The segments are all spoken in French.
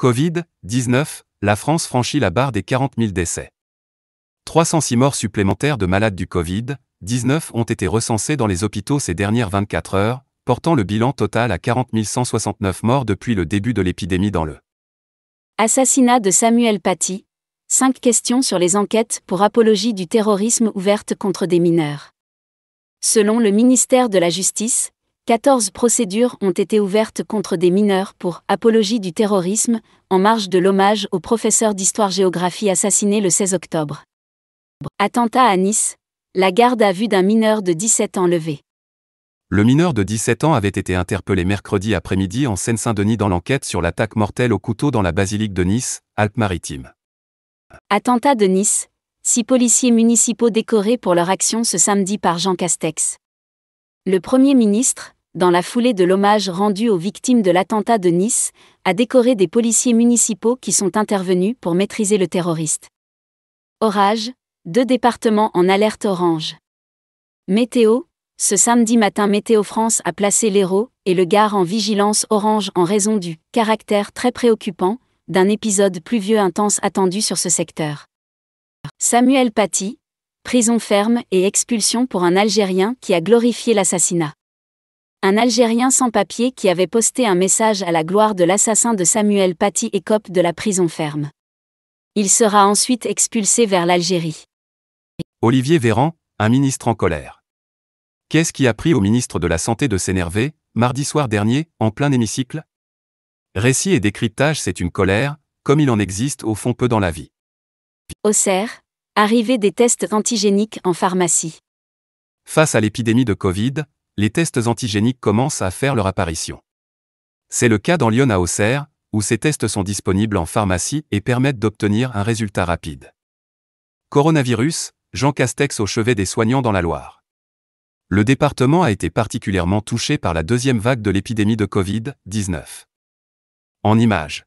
Covid-19, la France franchit la barre des 40 000 décès. 306 morts supplémentaires de malades du Covid-19 ont été recensés dans les hôpitaux ces dernières 24 heures, portant le bilan total à 40 169 morts depuis le début de l'épidémie dans le. Assassinat de Samuel Paty. 5 questions sur les enquêtes pour apologie du terrorisme ouverte contre des mineurs. Selon le ministère de la Justice, 14 procédures ont été ouvertes contre des mineurs pour apologie du terrorisme, en marge de l'hommage au professeur d'histoire-géographie assassiné le 16 octobre. Attentat à Nice, la garde a vu d'un mineur de 17 ans levé. Le mineur de 17 ans avait été interpellé mercredi après-midi en Seine-Saint-Denis dans l'enquête sur l'attaque mortelle au couteau dans la basilique de Nice, Alpes-Maritimes. Attentat de Nice, six policiers municipaux décorés pour leur action ce samedi par Jean Castex. Le Premier ministre, dans la foulée de l'hommage rendu aux victimes de l'attentat de Nice, a décoré des policiers municipaux qui sont intervenus pour maîtriser le terroriste. Orage, deux départements en alerte orange. Météo, ce samedi matin Météo France a placé l'Hérault et le Gard en vigilance orange en raison du caractère très préoccupant d'un épisode pluvieux intense attendu sur ce secteur. Samuel Paty, prison ferme et expulsion pour un Algérien qui a glorifié l'assassinat un Algérien sans papier qui avait posté un message à la gloire de l'assassin de Samuel Paty écope de la prison ferme. Il sera ensuite expulsé vers l'Algérie. Olivier Véran, un ministre en colère. Qu'est-ce qui a pris au ministre de la Santé de s'énerver, mardi soir dernier, en plein hémicycle Récit et décryptage, c'est une colère, comme il en existe au fond peu dans la vie. Auxerre, arrivée des tests antigéniques en pharmacie. Face à l'épidémie de Covid, les tests antigéniques commencent à faire leur apparition. C'est le cas dans Lyon à Auxerre, où ces tests sont disponibles en pharmacie et permettent d'obtenir un résultat rapide. Coronavirus, Jean Castex au chevet des soignants dans la Loire. Le département a été particulièrement touché par la deuxième vague de l'épidémie de Covid-19. En images.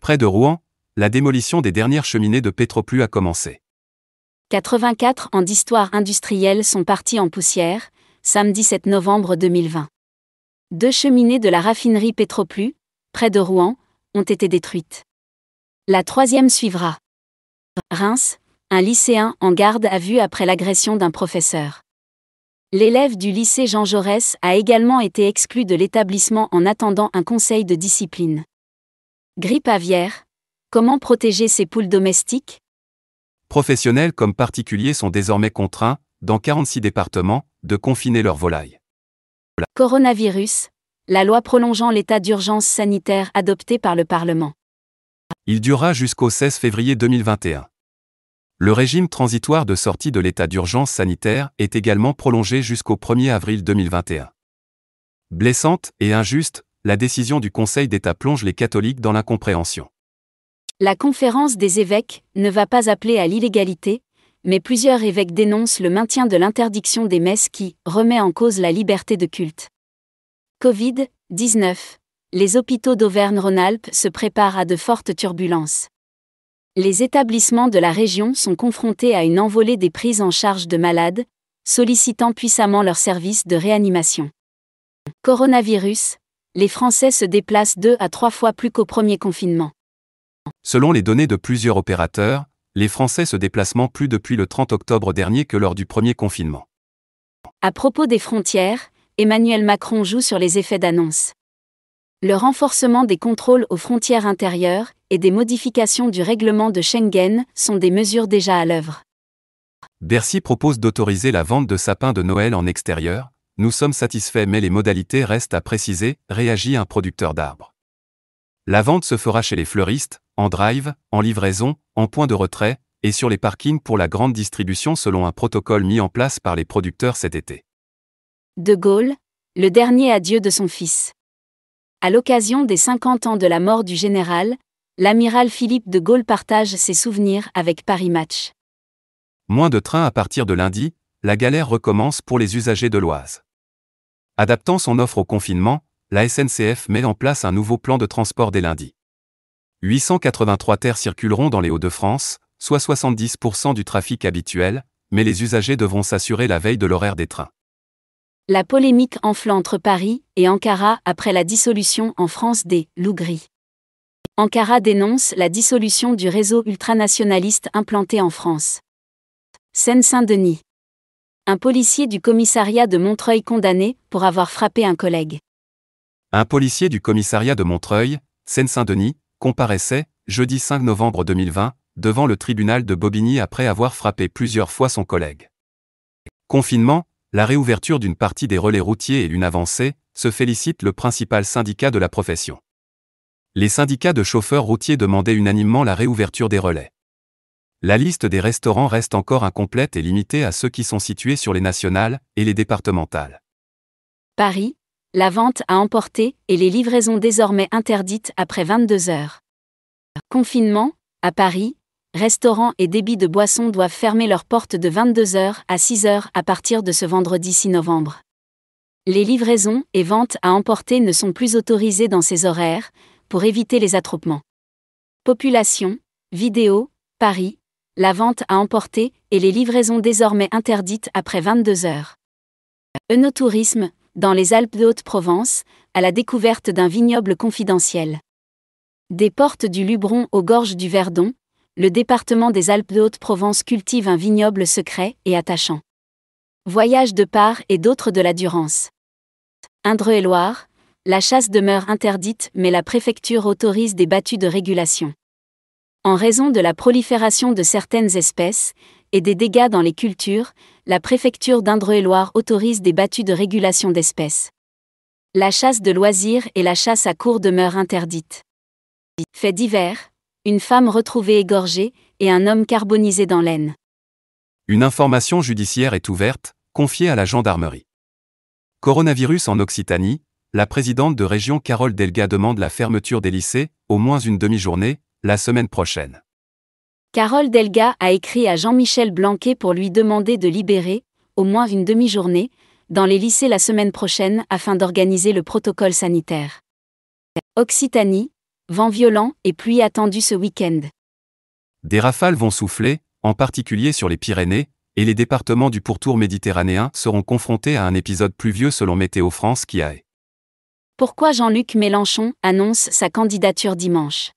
Près de Rouen, la démolition des dernières cheminées de Pétroplus a commencé. 84 ans d'histoire industrielle sont partis en poussière, samedi 7 novembre 2020. Deux cheminées de la raffinerie Petroplus, près de Rouen, ont été détruites. La troisième suivra. Reims, un lycéen en garde a vue après l'agression d'un professeur. L'élève du lycée Jean Jaurès a également été exclu de l'établissement en attendant un conseil de discipline. Grippe aviaire. Comment protéger ses poules domestiques Professionnels comme particuliers sont désormais contraints, dans 46 départements, de confiner leurs volailles. Coronavirus, la loi prolongeant l'état d'urgence sanitaire adoptée par le Parlement. Il durera jusqu'au 16 février 2021. Le régime transitoire de sortie de l'état d'urgence sanitaire est également prolongé jusqu'au 1er avril 2021. Blessante et injuste, la décision du Conseil d'État plonge les catholiques dans l'incompréhension. La conférence des évêques ne va pas appeler à l'illégalité, mais plusieurs évêques dénoncent le maintien de l'interdiction des messes qui remet en cause la liberté de culte. Covid-19. Les hôpitaux d'Auvergne-Rhône-Alpes se préparent à de fortes turbulences. Les établissements de la région sont confrontés à une envolée des prises en charge de malades, sollicitant puissamment leurs services de réanimation. Coronavirus. Les Français se déplacent deux à trois fois plus qu'au premier confinement. Selon les données de plusieurs opérateurs, les Français se déplacent plus depuis le 30 octobre dernier que lors du premier confinement. À propos des frontières, Emmanuel Macron joue sur les effets d'annonce. Le renforcement des contrôles aux frontières intérieures et des modifications du règlement de Schengen sont des mesures déjà à l'œuvre. Bercy propose d'autoriser la vente de sapins de Noël en extérieur. Nous sommes satisfaits mais les modalités restent à préciser, réagit un producteur d'arbres. La vente se fera chez les fleuristes, en drive, en livraison, en point de retrait, et sur les parkings pour la grande distribution selon un protocole mis en place par les producteurs cet été. De Gaulle, le dernier adieu de son fils. À l'occasion des 50 ans de la mort du général, l'amiral Philippe de Gaulle partage ses souvenirs avec Paris Match. Moins de trains à partir de lundi, la galère recommence pour les usagers de l'Oise. Adaptant son offre au confinement, la SNCF met en place un nouveau plan de transport dès lundi. 883 terres circuleront dans les Hauts-de-France, soit 70% du trafic habituel, mais les usagers devront s'assurer la veille de l'horaire des trains. La polémique enfle entre Paris et Ankara après la dissolution en France des lougris gris. Ankara dénonce la dissolution du réseau ultranationaliste implanté en France. Seine-Saint-Denis. Un policier du commissariat de Montreuil condamné pour avoir frappé un collègue. Un policier du commissariat de Montreuil, Seine-Saint-Denis, comparaissait, jeudi 5 novembre 2020, devant le tribunal de Bobigny après avoir frappé plusieurs fois son collègue. Confinement, la réouverture d'une partie des relais routiers et une avancée, se félicite le principal syndicat de la profession. Les syndicats de chauffeurs routiers demandaient unanimement la réouverture des relais. La liste des restaurants reste encore incomplète et limitée à ceux qui sont situés sur les nationales et les départementales. Paris, la vente à emporter et les livraisons désormais interdites après 22 heures. Confinement, à Paris, restaurants et débits de boissons doivent fermer leurs portes de 22 heures à 6 heures à partir de ce vendredi 6 novembre. Les livraisons et ventes à emporter ne sont plus autorisées dans ces horaires, pour éviter les attroupements. Population, vidéo, Paris, la vente à emporter et les livraisons désormais interdites après 22 heures. Enotourisme, dans les Alpes de Haute-Provence, à la découverte d'un vignoble confidentiel. Des portes du Lubron aux gorges du Verdon, le département des Alpes de Haute-Provence cultive un vignoble secret et attachant. Voyage de part et d'autre de la Durance. Indre-et-Loire, la chasse demeure interdite mais la préfecture autorise des battues de régulation. En raison de la prolifération de certaines espèces, et des dégâts dans les cultures, la préfecture d'Indre-et-Loire autorise des battues de régulation d'espèces. La chasse de loisirs et la chasse à cours demeurent interdites. Fait divers, une femme retrouvée égorgée et un homme carbonisé dans l'aine. Une information judiciaire est ouverte, confiée à la gendarmerie. Coronavirus en Occitanie, la présidente de région Carole Delga demande la fermeture des lycées, au moins une demi-journée, la semaine prochaine. Carole Delga a écrit à Jean-Michel Blanquet pour lui demander de libérer, au moins une demi-journée, dans les lycées la semaine prochaine afin d'organiser le protocole sanitaire. Occitanie, vent violent et pluie attendue ce week-end. Des rafales vont souffler, en particulier sur les Pyrénées, et les départements du pourtour méditerranéen seront confrontés à un épisode pluvieux selon Météo France qui a. Pourquoi Jean-Luc Mélenchon annonce sa candidature dimanche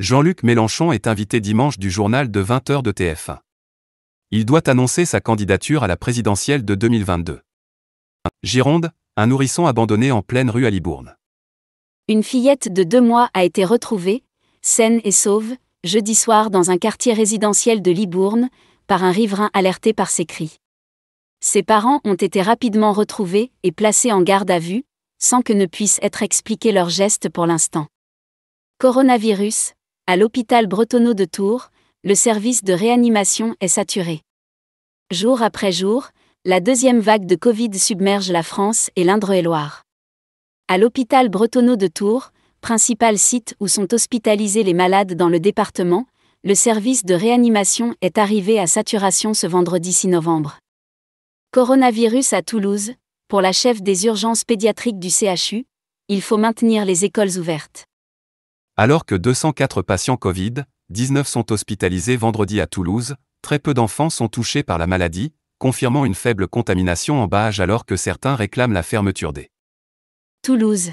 Jean-Luc Mélenchon est invité dimanche du journal de 20h de TF1. Il doit annoncer sa candidature à la présidentielle de 2022. Gironde, un nourrisson abandonné en pleine rue à Libourne. Une fillette de deux mois a été retrouvée, saine et sauve, jeudi soir dans un quartier résidentiel de Libourne, par un riverain alerté par ses cris. Ses parents ont été rapidement retrouvés et placés en garde à vue, sans que ne puisse être expliqué leur geste pour l'instant. Coronavirus, à l'hôpital Bretonneau de Tours, le service de réanimation est saturé. Jour après jour, la deuxième vague de Covid submerge la France et l'Indre-et-Loire. À l'hôpital Bretonneau de Tours, principal site où sont hospitalisés les malades dans le département, le service de réanimation est arrivé à saturation ce vendredi 6 novembre. Coronavirus à Toulouse, pour la chef des urgences pédiatriques du CHU, il faut maintenir les écoles ouvertes. Alors que 204 patients Covid, 19 sont hospitalisés vendredi à Toulouse, très peu d'enfants sont touchés par la maladie, confirmant une faible contamination en bas âge alors que certains réclament la fermeture des. Toulouse.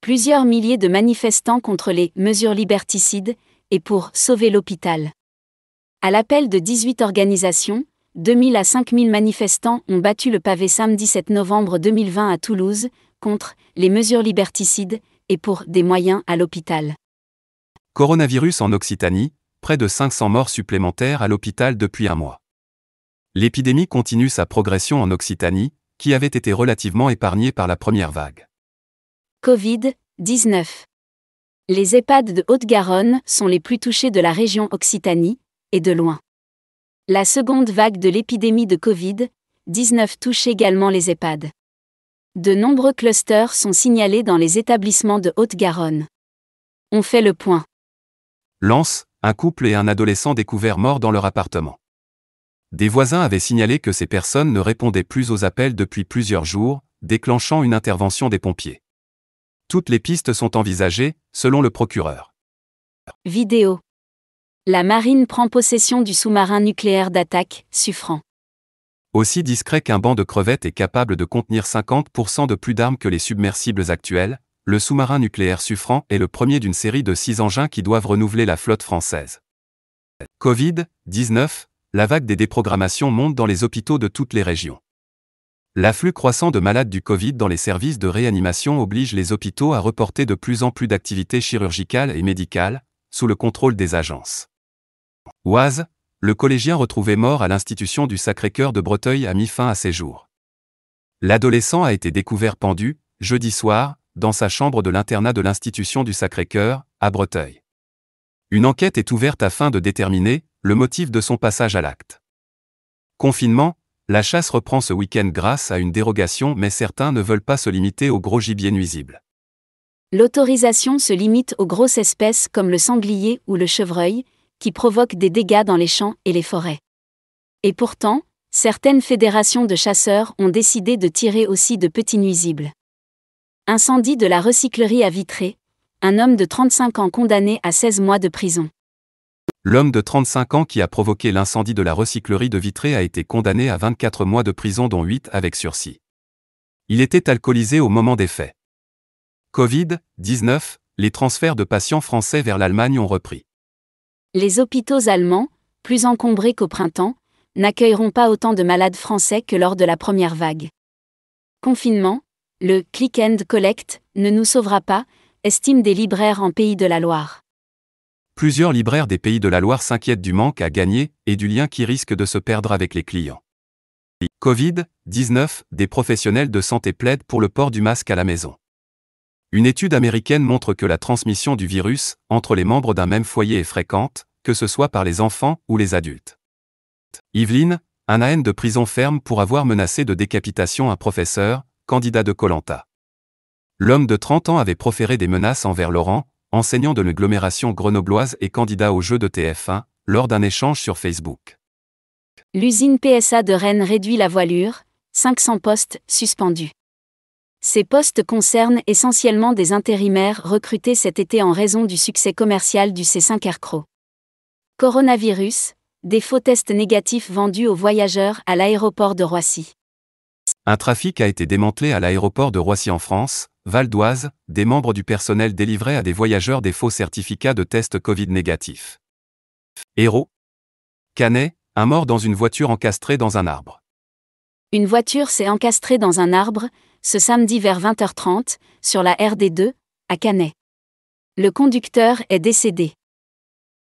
Plusieurs milliers de manifestants contre les mesures liberticides et pour sauver l'hôpital. À l'appel de 18 organisations, 2000 à 5000 manifestants ont battu le pavé samedi 7 novembre 2020 à Toulouse contre les mesures liberticides et pour des moyens à l'hôpital. Coronavirus en Occitanie, près de 500 morts supplémentaires à l'hôpital depuis un mois. L'épidémie continue sa progression en Occitanie, qui avait été relativement épargnée par la première vague. Covid-19. Les EHPAD de Haute-Garonne sont les plus touchés de la région Occitanie, et de loin. La seconde vague de l'épidémie de Covid-19 touche également les EHPAD. De nombreux clusters sont signalés dans les établissements de Haute-Garonne. On fait le point. Lance, un couple et un adolescent découverts morts dans leur appartement. Des voisins avaient signalé que ces personnes ne répondaient plus aux appels depuis plusieurs jours, déclenchant une intervention des pompiers. Toutes les pistes sont envisagées, selon le procureur. Vidéo. La marine prend possession du sous-marin nucléaire d'attaque, suffrant. Aussi discret qu'un banc de crevettes est capable de contenir 50% de plus d'armes que les submersibles actuels, le sous-marin nucléaire suffrant est le premier d'une série de six engins qui doivent renouveler la flotte française. Covid-19, la vague des déprogrammations monte dans les hôpitaux de toutes les régions. L'afflux croissant de malades du Covid dans les services de réanimation oblige les hôpitaux à reporter de plus en plus d'activités chirurgicales et médicales, sous le contrôle des agences. Oise, le collégien retrouvé mort à l'institution du Sacré-Cœur de Breteuil a mis fin à ses jours. L'adolescent a été découvert pendu, jeudi soir, dans sa chambre de l'internat de l'institution du Sacré-Cœur, à Breteuil. Une enquête est ouverte afin de déterminer le motif de son passage à l'acte. Confinement, la chasse reprend ce week-end grâce à une dérogation mais certains ne veulent pas se limiter aux gros gibiers nuisibles. L'autorisation se limite aux grosses espèces comme le sanglier ou le chevreuil, qui provoquent des dégâts dans les champs et les forêts. Et pourtant, certaines fédérations de chasseurs ont décidé de tirer aussi de petits nuisibles. Incendie de la recyclerie à Vitré, un homme de 35 ans condamné à 16 mois de prison. L'homme de 35 ans qui a provoqué l'incendie de la recyclerie de Vitré a été condamné à 24 mois de prison dont 8 avec sursis. Il était alcoolisé au moment des faits. Covid-19, les transferts de patients français vers l'Allemagne ont repris. Les hôpitaux allemands, plus encombrés qu'au printemps, n'accueilleront pas autant de malades français que lors de la première vague. Confinement, le click and collect ne nous sauvera pas, estiment des libraires en Pays de la Loire. Plusieurs libraires des Pays de la Loire s'inquiètent du manque à gagner et du lien qui risque de se perdre avec les clients. Covid-19, des professionnels de santé plaident pour le port du masque à la maison. Une étude américaine montre que la transmission du virus entre les membres d'un même foyer est fréquente, que ce soit par les enfants ou les adultes. Yveline, un AN de prison ferme pour avoir menacé de décapitation un professeur, candidat de Colanta. L'homme de 30 ans avait proféré des menaces envers Laurent, enseignant de l'agglomération grenobloise et candidat au jeu de TF1, lors d'un échange sur Facebook. L'usine PSA de Rennes réduit la voilure, 500 postes suspendus. Ces postes concernent essentiellement des intérimaires recrutés cet été en raison du succès commercial du C5 Aircrow. Coronavirus, des faux tests négatifs vendus aux voyageurs à l'aéroport de Roissy. Un trafic a été démantelé à l'aéroport de Roissy en France, Val d'Oise, des membres du personnel délivraient à des voyageurs des faux certificats de tests Covid négatifs. Héros Canet, un mort dans une voiture encastrée dans un arbre. Une voiture s'est encastrée dans un arbre, ce samedi vers 20h30, sur la RD2, à Canet. Le conducteur est décédé.